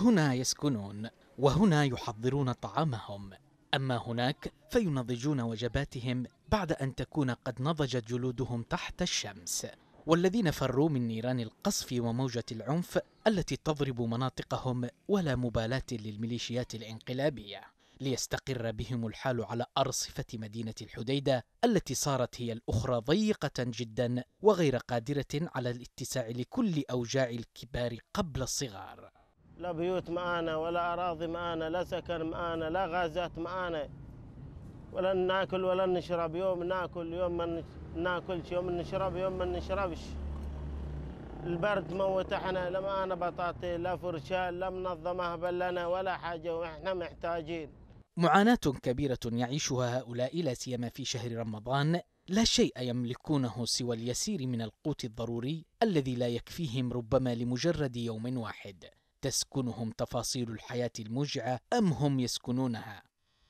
هنا يسكنون وهنا يحضرون طعامهم أما هناك فينضجون وجباتهم بعد أن تكون قد نضجت جلودهم تحت الشمس والذين فروا من نيران القصف وموجة العنف التي تضرب مناطقهم ولا مبالاة للميليشيات الانقلابية ليستقر بهم الحال على أرصفة مدينة الحديدة التي صارت هي الأخرى ضيقة جدا وغير قادرة على الاتساع لكل أوجاع الكبار قبل الصغار لا بيوت معانا ولا أراضي معانا لا سكن معانا لا غازات معانا ولا ناكل ولا نشرب يوم ناكل يوم ما ناكلش يوم نشرب يوم ما نشربش البرد موت احنا لا معانا بطاطي لا فرشاة لا منظمة لنا ولا حاجة وإحنا محتاجين معاناة كبيرة يعيشها هؤلاء لا سيما في شهر رمضان لا شيء يملكونه سوى اليسير من القوت الضروري الذي لا يكفيهم ربما لمجرد يوم واحد تسكنهم تفاصيل الحياه الموجعه ام هم يسكنونها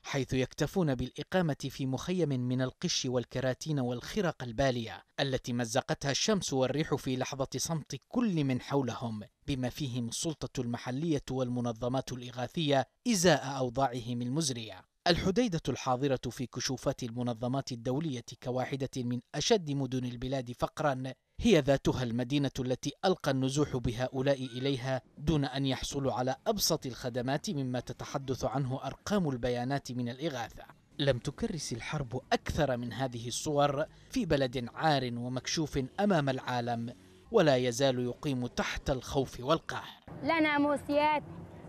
حيث يكتفون بالاقامه في مخيم من القش والكراتين والخرق الباليه التي مزقتها الشمس والريح في لحظه صمت كل من حولهم بما فيهم السلطه المحليه والمنظمات الاغاثيه ازاء اوضاعهم المزريه الحديدة الحاضرة في كشوفات المنظمات الدولية كواحدة من أشد مدن البلاد فقرا هي ذاتها المدينة التي ألقى النزوح بهؤلاء إليها دون أن يحصلوا على أبسط الخدمات مما تتحدث عنه أرقام البيانات من الإغاثة لم تكرس الحرب أكثر من هذه الصور في بلد عار ومكشوف أمام العالم ولا يزال يقيم تحت الخوف والقهر لا ناموسيات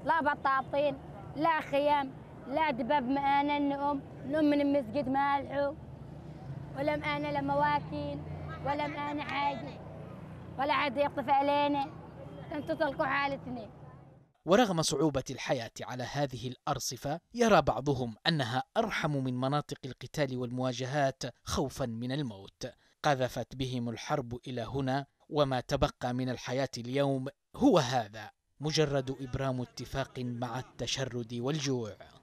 لا بطاطين لا خيام لا دباب انا النوم نوم من المسجد مالحو ولا انا لا مواكيل ولا انا حاجة ولا عاد يقطف علينا انت تلقوا حالتنا ورغم صعوبة الحياة على هذه الأرصفة يرى بعضهم أنها أرحم من مناطق القتال والمواجهات خوفا من الموت قذفت بهم الحرب إلى هنا وما تبقى من الحياة اليوم هو هذا مجرد إبرام اتفاق مع التشرد والجوع